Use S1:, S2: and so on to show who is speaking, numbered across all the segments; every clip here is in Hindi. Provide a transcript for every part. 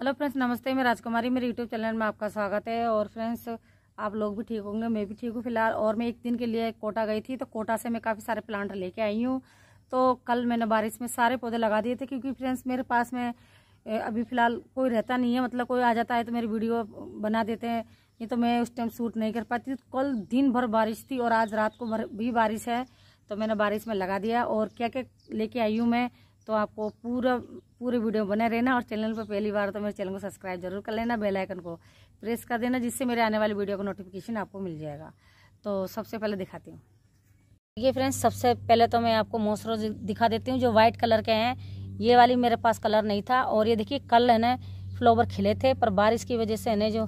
S1: हेलो फ्रेंड्स नमस्ते मैं राजकुमारी मेरे यूट्यूब चैनल में आपका स्वागत है और फ्रेंड्स आप लोग भी ठीक होंगे मैं भी ठीक हूँ फिलहाल और मैं एक दिन के लिए कोटा गई थी तो कोटा से मैं काफ़ी सारे प्लांट लेके आई हूँ तो कल मैंने बारिश में सारे पौधे लगा दिए थे क्योंकि फ्रेंड्स मेरे पास में अभी फ़िलहाल कोई रहता नहीं है मतलब कोई आ जाता है तो मेरी वीडियो बना देते हैं ये तो मैं उस टाइम शूट नहीं कर पाती कल दिन भर बारिश थी और आज रात को भी बारिश है तो मैंने बारिश में लगा दिया और क्या क्या लेके आई हूँ मैं तो आपको पूरा पूरे वीडियो बने रहना और चैनल पर पहली बार तो मेरे चैनल को सब्सक्राइब जरूर कर लेना बेल आइकन को प्रेस कर देना जिससे मेरे आने वाले वीडियो का नोटिफिकेशन आपको मिल जाएगा तो सबसे पहले दिखाती हूँ ये फ्रेंड्स सबसे पहले तो मैं आपको मोसरो दिखा देती हूँ जो वाइट कलर के हैं ये वाली मेरे पास कलर नहीं था और ये देखिए कल है ना फ्लोवर खिले थे पर बारिश की वजह से है जो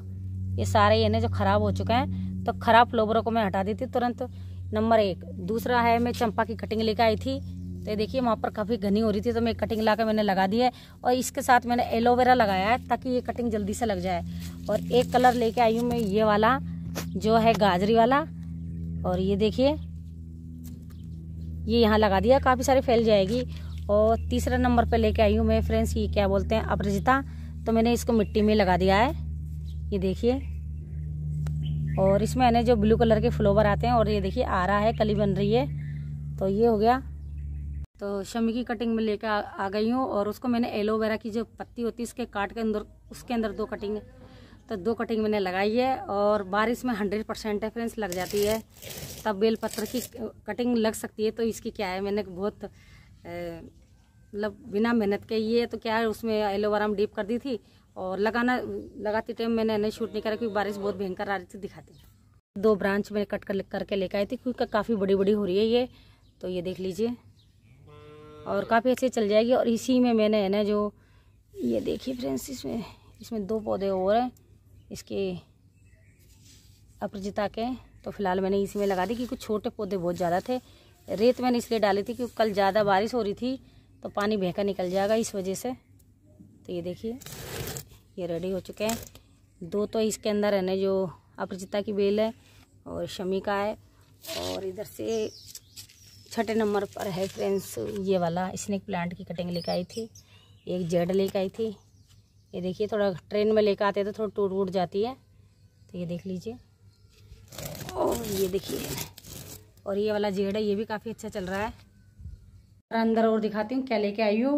S1: ये सारे इन्हें जो ख़राब हो चुके हैं तो ख़राब फ्लोवरों को मैं हटा देती तुरंत नंबर एक दूसरा है मैं चंपा की कटिंग लेकर आई थी तो देखिए वहाँ पर काफ़ी घनी हो रही थी तो मैं कटिंग ला मैंने लगा दी है और इसके साथ मैंने एलोवेरा लगाया है ताकि ये कटिंग जल्दी से लग जाए और एक कलर लेके आई हूँ मैं ये वाला जो है गाजरी वाला और ये देखिए ये यहाँ लगा दिया काफ़ी सारी फैल जाएगी और तीसरे नंबर पे लेके आई हूँ मैं फ्रेंड्स ये क्या बोलते हैं अपरजिता तो मैंने इसको मिट्टी में लगा दिया है ये देखिए और इसमें मैंने जो ब्लू कलर के फ्लोवर आते हैं और ये देखिए आ रहा है कली बन रही है तो ये हो गया तो शमी की कटिंग में लेकर आ, आ गई हूँ और उसको मैंने एलोवेरा की जो पत्ती होती है उसके काट के अंदर उसके अंदर दो कटिंग है तो दो कटिंग मैंने लगाई है और बारिश में हंड्रेड परसेंट डिफरेंस लग जाती है तब बेलपत्र की कटिंग लग सकती है तो इसकी क्या है मैंने बहुत मतलब बिना मेहनत के ये तो क्या है उसमें एलोवेरा में डीप कर दी थी और लगाना लगाते टाइम मैंने नहीं शूट नहीं करा क्योंकि बारिश बहुत भयंकर आ रही थी दिखाती दो ब्रांच मैंने कट कर करके लेकर आई थी क्योंकि काफ़ी बड़ी बड़ी हो रही है ये तो ये देख लीजिए और काफ़ी अच्छे चल जाएगी और इसी में मैंने है ना जो ये देखिए फ्रेंड्स इसमें इसमें दो पौधे और हैं इसके अपरजिता के तो फिलहाल मैंने इसी में लगा दी क्योंकि छोटे पौधे बहुत ज़्यादा थे रेत मैंने इसलिए डाली थी क्योंकि कल ज़्यादा बारिश हो रही थी तो पानी बहका निकल जाएगा इस वजह से तो ये देखिए ये रेडी हो चुके हैं दो तो इसके अंदर है ना जो अपरजिता की बेल है और शमी का है और इधर से छठे नंबर पर है फ्रेंड्स ये वाला स्नेक प्लांट की कटिंग लेकर आई थी एक जेड लेकर आई थी ये देखिए थोड़ा ट्रेन में लेकर आते तो थोड़ा टूट वूट जाती है तो ये देख लीजिए और ये देखिए और ये वाला जेड है ये भी काफ़ी अच्छा चल रहा है और अंदर और दिखाती हूँ क्या लेके आई हूँ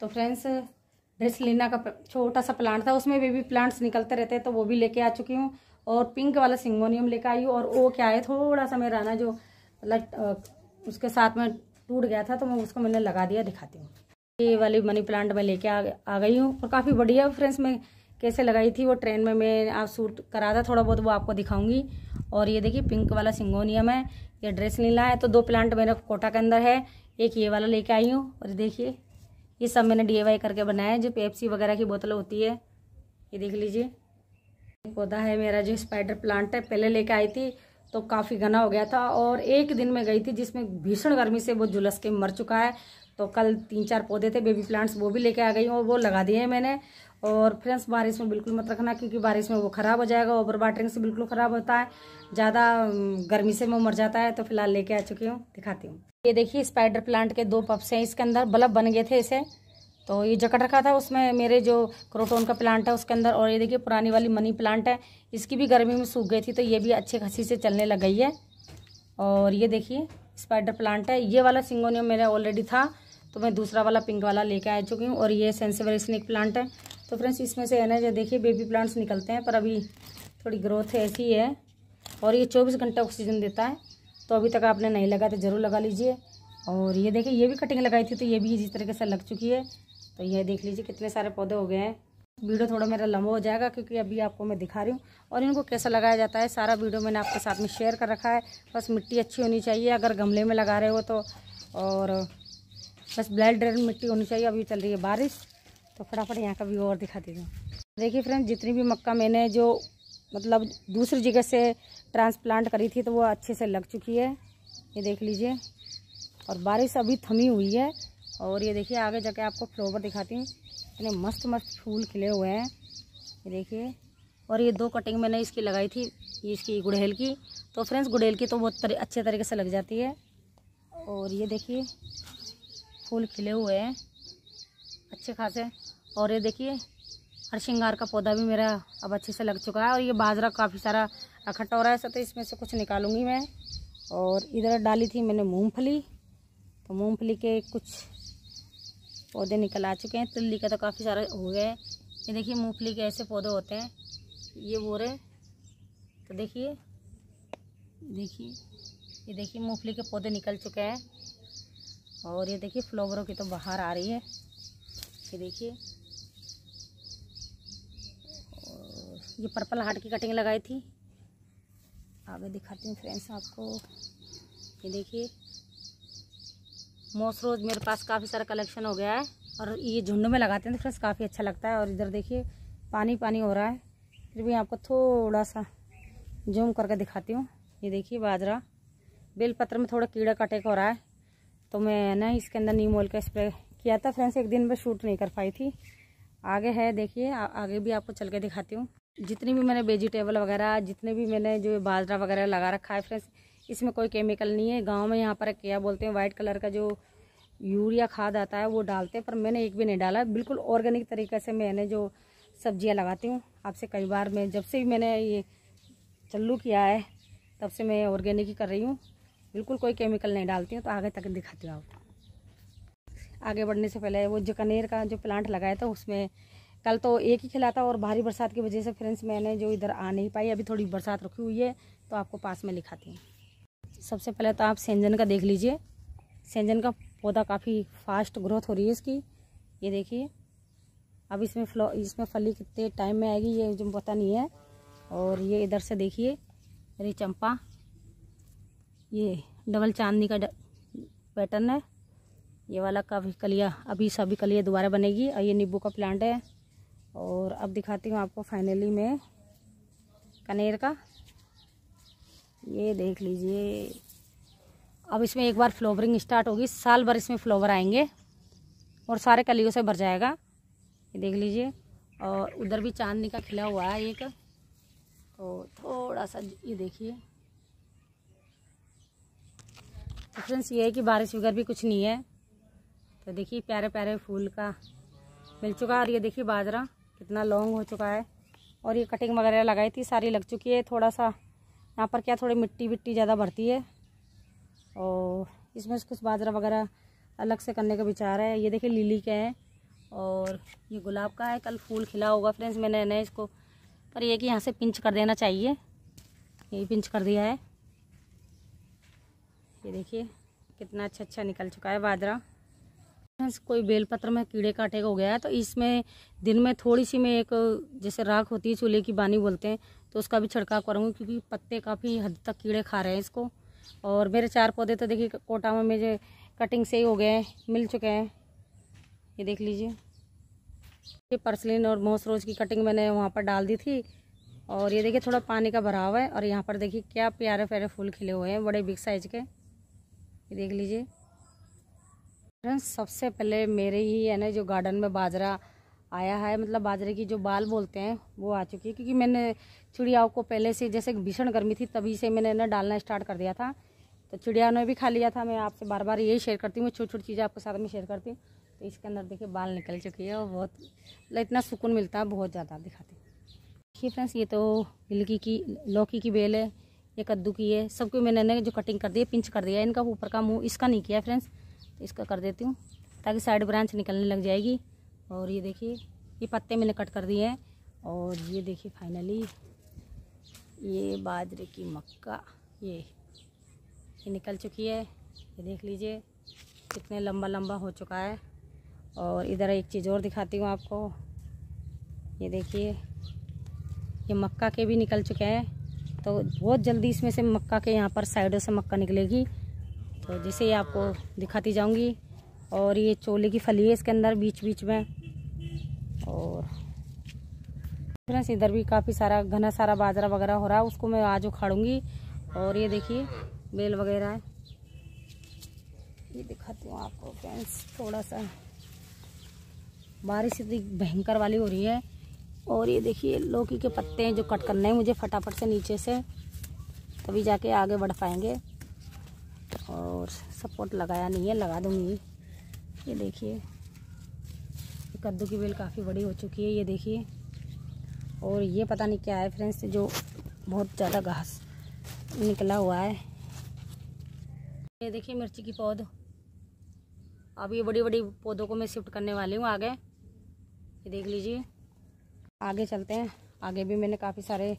S1: तो फ्रेंड्स लेना का छोटा सा प्लांट था उसमें बेबी प्लांट्स निकलते रहते हैं तो वो भी लेके आ चुकी हूँ और पिंक वाला सिंगोनियम लेके आई हूँ और वो क्या है थोड़ा सा मेरा ना जो मतलब उसके साथ में टूट गया था तो मैं उसको मैंने लगा दिया दिखाती हूँ ये वाली मनी प्लांट मैं लेके आ, आ गई हूँ और काफ़ी बढ़िया फ्रेंड्स मैं कैसे लगाई थी वो ट्रेन में मैं आप सूट करा था थोड़ा बहुत वो आपको दिखाऊंगी और ये देखिए पिंक वाला सिंगोनियम है ये ड्रेस नीला है तो दो प्लांट मेरे कोटा के अंदर है एक ये वाला लेके आई हूँ और देखिए ये सब मैंने डी करके बनाया है जो पेप्सी वगैरह की बोतल होती है ये देख लीजिए पौधा है मेरा जो स्पाइडर प्लांट है पहले लेके आई थी तो काफ़ी घना हो गया था और एक दिन में गई थी जिसमें भीषण गर्मी से वो झुलस के मर चुका है तो कल तीन चार पौधे थे बेबी प्लांट्स वो भी लेके आ गई और वो लगा दिए हैं मैंने और फ्रेंड्स बारिश में बिल्कुल मत रखना क्योंकि बारिश में वो ख़राब हो जाएगा ओवर वाटरिंग से बिल्कुल ख़राब होता है ज़्यादा गर्मी से वो मर जाता है तो फिलहाल लेके आ चुकी हूँ दिखाती हूँ ये देखिए स्पाइडर प्लांट के दो पप्स हैं इसके अंदर बल्ब बन गए थे इसे तो ये जकड़ रखा था उसमें मेरे जो क्रोटोन का प्लांट है उसके अंदर और ये देखिए पुरानी वाली मनी प्लांट है इसकी भी गर्मी में सूख गई थी तो ये भी अच्छे खसी से चलने लग गई है और ये देखिए स्पाइडर प्लांट है ये वाला सिंगोनियम मेरा ऑलरेडी था तो मैं दूसरा वाला पिंक वाला लेके आ चुकी हूँ और ये सेंसेवर स्नेक प्लांट है तो फ्रेंड्स इसमें से है ना जो देखिए बेबी प्लांट्स निकलते हैं पर अभी थोड़ी ग्रोथ ऐसी है और ये चौबीस घंटा ऑक्सीजन देता है तो अभी तक आपने नहीं लगाया तो ज़रूर लगा लीजिए और ये देखिए ये भी कटिंग लगाई थी तो ये भी जिस तरीके से लग चुकी है तो यह देख लीजिए कितने सारे पौधे हो गए हैं वीडियो थोड़ा मेरा लंबा हो जाएगा क्योंकि अभी आपको मैं दिखा रही हूँ और इनको कैसा लगाया जाता है सारा वीडियो मैंने आपके साथ में शेयर कर रखा है बस मिट्टी अच्छी होनी चाहिए अगर गमले में लगा रहे हो तो और बस ब्लैक ड्रेन मिट्टी होनी चाहिए अभी चल रही है बारिश तो फटाफट यहाँ का व्यू और दिखा देती हूँ देखिए फ्रेंड जितनी भी मक्का मैंने जो मतलब दूसरी जगह से ट्रांसप्लांट करी थी तो वो अच्छे से लग चुकी है ये देख लीजिए और बारिश अभी थमी हुई है और ये देखिए आगे जाके आपको फ्लोवर दिखाती हूँ इतने मस्त मस्त फूल खिले हुए हैं ये देखिए और ये दो कटिंग मैंने इसकी लगाई थी ये इसकी गुड़हेल की तो फ्रेंड्स गुड़हेल की तो बहुत तर, अच्छे तरीके से लग जाती है और ये देखिए फूल खिले हुए हैं अच्छे खासे और ये देखिए हर श्रृंगार का पौधा भी मेरा अब अच्छे से लग चुका है और ये बाजरा काफ़ी सारा इकट्ठा हो रहा है तो इसमें से कुछ निकालूंगी मैं और इधर डाली थी मैंने मूंगफली तो मूंगफली के कुछ पौधे निकल आ चुके हैं तिल्ली का तो काफ़ी सारा हो गया है ये देखिए मूंगफली के ऐसे पौधे होते हैं ये वो रहे तो देखिए देखिए ये देखिए मूंगफली के पौधे निकल चुके हैं और ये देखिए फ्लावरों की तो बाहर आ रही है ये देखिए ये पर्पल हार्ट की कटिंग लगाई थी आगे दिखाती हूँ फ्रेंड्स आपको ये देखिए मोस रोज मेरे पास काफ़ी सारा कलेक्शन हो गया है और ये झुंड में लगाते हैं तो फ्रेंड्स काफ़ी अच्छा लगता है और इधर देखिए पानी पानी हो रहा है फिर भी आपको थोड़ा सा जूम करके दिखाती हूँ ये देखिए बाजरा बेलपत्र में थोड़ा कीड़ा का हो रहा है तो मैंने इसके अंदर नीम ऑयल का स्प्रे किया था फ्रेंड्स एक दिन में शूट नहीं कर पाई थी आगे है देखिए आगे भी आपको चल के दिखाती हूँ जितनी भी मैंने वेजिटेबल वगैरह जितने भी मैंने जो बाजरा वगैरह लगा रखा है फ्रेंड्स इसमें कोई केमिकल नहीं है गांव में यहाँ पर क्या बोलते हैं वाइट कलर का जो यूरिया खाद आता है वो डालते हैं पर मैंने एक भी नहीं डाला बिल्कुल ऑर्गेनिक तरीके से मैंने जो सब्जियाँ लगाती हूँ आपसे कई बार मैं जब से भी मैंने ये चल्लू किया है तब से मैं ऑर्गेनिक ही कर रही हूँ बिल्कुल कोई केमिकल नहीं डालती हूँ तो आगे तक दिखाती हूँ आपको आगे बढ़ने से पहले वो जो कनेर का जो प्लांट लगाया था उसमें कल तो एक ही खिला था और भारी बरसात की वजह से फ्रेंड्स मैंने जो इधर आ नहीं पाई अभी थोड़ी बरसात रुकी हुई है तो आपको पास में लिखाती हूँ सबसे पहले तो आप सेंजन का देख लीजिए सेंजन का पौधा काफ़ी फास्ट ग्रोथ हो रही है इसकी ये देखिए अब इसमें फ्लो इसमें फली कितने टाइम में आएगी ये मुझे पता नहीं है और ये इधर से देखिए अरे चंपा ये डबल चांदनी का पैटर्न है ये वाला काफ़ी कलिया अभी सभी कलिया दोबारा बनेगी और ये नींबू का प्लांट है और अब दिखाती हूँ आपको फाइनली मैं कनेर का ये देख लीजिए अब इसमें एक बार फ्लोवरिंग स्टार्ट होगी साल भर इसमें फ्लोवर आएंगे और सारे कलियों से भर जाएगा ये देख लीजिए और उधर भी चांदनी का खिला हुआ है एक तो थोड़ा सा ये देखिए डिफ्रेंस तो ये है कि बारिश वगैरह भी कुछ नहीं है तो देखिए प्यारे प्यारे फूल का मिल चुका है और ये देखिए बाजरा कितना लॉन्ग हो चुका है और ये कटिंग वगैरह लगाई थी सारी लग चुकी है थोड़ा सा यहाँ पर क्या थोड़ी मिट्टी विट्टी ज़्यादा भरती है और इसमें कुछ बाजरा वगैरह अलग से करने का विचार है ये देखिए लिली के हैं और ये गुलाब का है कल फूल खिला होगा फ्रेंड्स मैंने नए इसको पर ये कि यहाँ से पिंच कर देना चाहिए ये पिंच कर दिया है ये देखिए कितना अच्छा अच्छा निकल चुका है बाजरा फ्रेंड्स कोई बेलपत्र में कीड़े काटे हो गया है तो इसमें दिन में थोड़ी सी में एक जैसे राख होती है चूल्हे की बानी बोलते हैं तो उसका भी छिड़काव करूँगी क्योंकि पत्ते काफ़ी हद तक कीड़े खा रहे हैं इसको और मेरे चार पौधे तो देखिए कोटा में मुझे कटिंग से ही हो गए हैं मिल चुके हैं ये देख लीजिए ये पर्सलिन और मोस रोज की कटिंग मैंने वहाँ पर डाल दी थी और ये देखिए थोड़ा पानी का भराव है और यहाँ पर देखिए क्या प्यारे प्यारे फूल खिले हुए हैं बड़े बिग साइज के ये देख लीजिए फ्रेंड्स सबसे पहले मेरे ही है ना जो गार्डन में बाजरा आया है मतलब बाजरे की जो बाल बोलते हैं वो आ चुकी है क्योंकि मैंने चिड़ियाओं को पहले से जैसे भीषण गर्मी थी तभी से मैंने ना डालना स्टार्ट कर दिया था तो चिड़िया ने भी खा लिया था मैं आपसे बार बार यही शेयर करती हूँ मैं छोटी छोटी चीज़ें आपके साथ में शेयर करती हूँ तो इसके अंदर देखिए बाल निकल चुकी है और बहुत मतलब इतना सुकून मिलता है बहुत ज़्यादा दिखाती देखिए फ्रेंड्स ये तो हिलकी की लौकी की बेल है ये कद्दू की है सबको मैंने ने जो कटिंग कर दी है पिंच कर दिया है इनका ऊपर का मुँह इसका नहीं किया फ्रेंड्स तो इसका कर देती हूँ ताकि साइड ब्रांच निकलने लग जाएगी और ये देखिए ये पत्ते मैंने कट कर दिए हैं और ये देखिए फाइनली ये बाजरे की मक्का ये ये निकल चुकी है ये देख लीजिए कितने लंबा लंबा हो चुका है और इधर एक चीज़ और दिखाती हूँ आपको ये देखिए ये मक्का के भी निकल चुके हैं तो बहुत जल्दी इसमें से मक्का के यहाँ पर साइडों से मक्का निकलेगी तो जैसे ही आपको दिखाती जाऊँगी और ये चोले की फली है इसके अंदर बीच बीच में और फ्रेंड्स इधर भी काफ़ी सारा घना सारा बाजरा वगैरह हो रहा है उसको मैं आज उखाड़ूंगी और ये देखिए बेल वगैरह है ये दिखाती हूँ आपको फ्रेंड्स थोड़ा सा बारिश इतनी भयंकर वाली हो रही है और ये देखिए लौकी के पत्ते हैं जो कट करने हैं मुझे फटाफट से नीचे से तभी जाके आगे बढ़ पाएंगे और सपोर्ट लगाया नहीं है लगा दूंगी ये देखिए कद्दू की बेल काफ़ी बड़ी हो चुकी है ये देखिए और ये पता नहीं क्या है फ्रेंड्स जो बहुत ज़्यादा घास निकला हुआ है ये देखिए मिर्ची की पौध अब ये बड़ी बड़ी पौधों को मैं शिफ्ट करने वाली हूँ आगे ये देख लीजिए आगे चलते हैं आगे भी मैंने काफ़ी सारे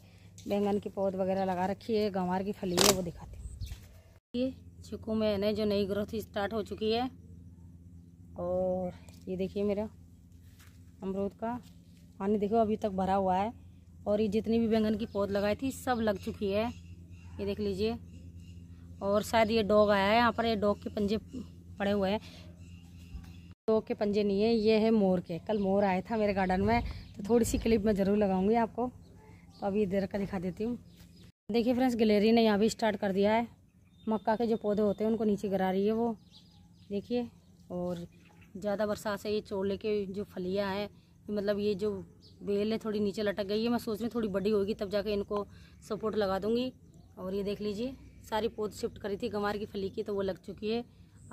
S1: बैंगन की पौध वगैरह लगा रखी है गंवार की फली है वो दिखाती हूँ ये छिकू में जो नई ग्रोथ स्टार्ट हो चुकी है और ये देखिए मेरा अमरूद का पानी देखो अभी तक भरा हुआ है और ये जितनी भी बैंगन की पौध लगाई थी सब लग चुकी है ये देख लीजिए और शायद ये डॉग आया है यहाँ पर ये डॉग के पंजे पड़े हुए हैं डॉग के पंजे नहीं है ये है मोर के कल मोर आया था मेरे गार्डन में तो थोड़ी सी क्लिप मैं ज़रूर लगाऊंगी आपको तो अभी इधर का दिखा देती हूँ देखिए फ्रेंड्स गलेरी ने यहाँ भी स्टार्ट कर दिया है मक्का के जो पौधे होते हैं उनको नीचे गिरा रही है वो देखिए और ज़्यादा बरसात से ये चोले के जो फलियाँ है मतलब ये जो बेल है थोड़ी नीचे लटक गई है मैं सोच रही हूँ थोड़ी बड़ी होगी तब जाके इनको सपोर्ट लगा दूँगी और ये देख लीजिए सारी पौध शिफ्ट करी थी गंवार की फली की तो वो लग चुकी है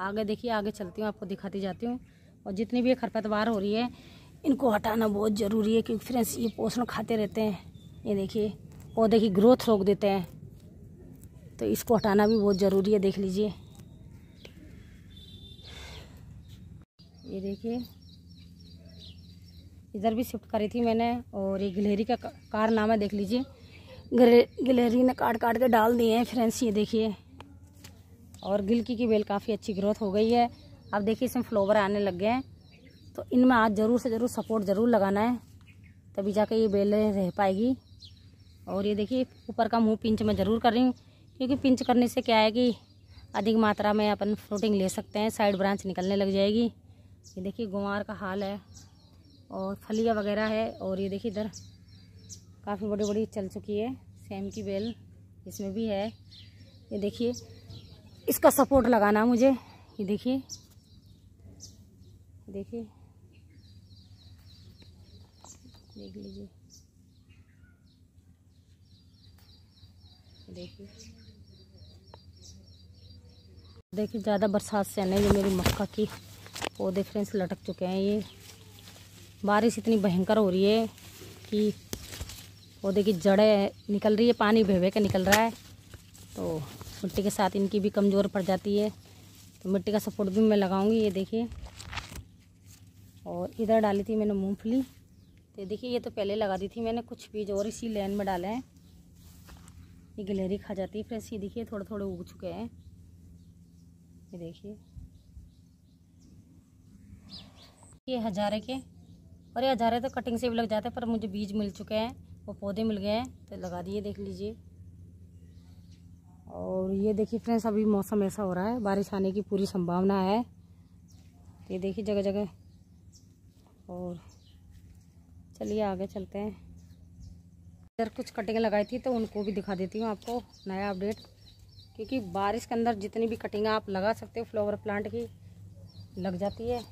S1: आगे देखिए आगे चलती हूँ आपको दिखाती जाती हूँ और जितनी भी खरपतवार हो रही है इनको हटाना बहुत ज़रूरी है क्योंकि फ्रेंड्स ये पोषण खाते रहते हैं ये देखिए पौधे की ग्रोथ रोक देते हैं तो इसको हटाना भी बहुत ज़रूरी है देख लीजिए ये देखिए इधर भी शिफ्ट करी थी मैंने और ये गिलहरी का कार नाम है देख लीजिए गिलहरी ने काट काट के डाल दिए हैं फ्रेंड्स ये देखिए और गिलकी की बेल काफ़ी अच्छी ग्रोथ हो गई है अब देखिए इसमें फ्लोवर आने लग गए हैं तो इनमें आज ज़रूर से ज़रूर सपोर्ट ज़रूर लगाना है तभी जाकर ये बेल रह पाएगी और ये देखिए ऊपर का मुँह पिंच में ज़रूर कर रही हूँ क्योंकि पिंच करने से क्या है कि अधिक मात्रा में अपन फ्रूटिंग ले सकते हैं साइड ब्रांच निकलने लग जाएगी ये देखिए गुमार का हाल है और फलिया वगैरह है और ये देखिए इधर काफ़ी बड़ी बड़ी चल चुकी है सेम की बेल इसमें भी है ये देखिए इसका सपोर्ट लगाना मुझे ये देखिए देखिए देख लीजिए देखिए देखिए ज़्यादा बरसात से आने जो मेरी मक्का की पौधे फ्रेंड्स लटक चुके हैं ये बारिश इतनी भयंकर हो रही है कि पौधे की जड़ें निकल रही है पानी भेवे के निकल रहा है तो मिट्टी के साथ इनकी भी कमज़ोर पड़ जाती है तो मिट्टी का सपोर्ट भी मैं लगाऊंगी ये देखिए और इधर डाली थी मैंने मूंगफली तो देखिए ये तो पहले लगा दी थी मैंने कुछ बीज और इसी लाइन में डाले हैं ये गिलहरी खा जाती है फ्रेश ये देखिए थोड़े थोड़े उग चुके हैं ये देखिए ये हजारे के और ये हजारे तो कटिंग से भी लग जाते हैं पर मुझे बीज मिल चुके हैं वो पौधे मिल गए हैं तो लगा दिए देख लीजिए और ये देखिए फ्रेंड्स अभी मौसम ऐसा हो रहा है बारिश आने की पूरी संभावना है ये देखिए जगह जगह और चलिए आगे चलते हैं इधर कुछ कटिंग लगाई थी तो उनको भी दिखा देती हूँ आपको नया अपडेट क्योंकि बारिश के अंदर जितनी भी कटिंग आप लगा सकते हो फ्लावर प्लांट की लग जाती है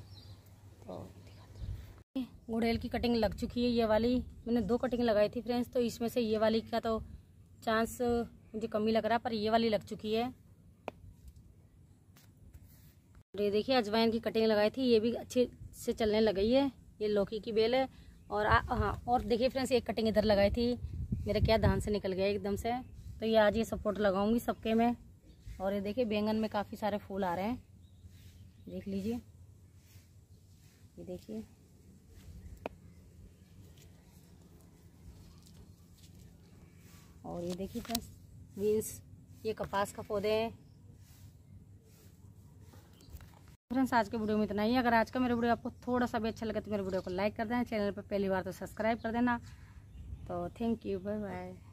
S1: आपको की कटिंग लग चुकी है ये वाली मैंने दो कटिंग लगाई थी फ्रेंड्स तो इसमें से ये वाली का तो चांस मुझे कमी लग रहा पर ये वाली लग चुकी है ये देखिए अजवाइन की कटिंग लगाई थी ये भी अच्छे से चलने लग गई है ये लौकी की बेल है और आ, हाँ और देखिए फ्रेंड्स एक कटिंग इधर लगाई थी मेरा क्या धान से निकल गया एकदम से तो ये आज ये सपोर्ट लगाऊंगी सबके में और ये देखिए बैंगन में काफ़ी सारे फूल आ रहे हैं देख लीजिए ये देखिए और ये देखिए फ्रेंड्स बीन्स ये कपास का पौधे हैं फ्रेंड्स आज के वीडियो में इतना ही अगर आज का मेरा वीडियो आपको थोड़ा सा भी अच्छा लगे तो मेरे वीडियो को लाइक कर देना चैनल पर पहली बार तो सब्सक्राइब कर देना तो थैंक यू बाय बाय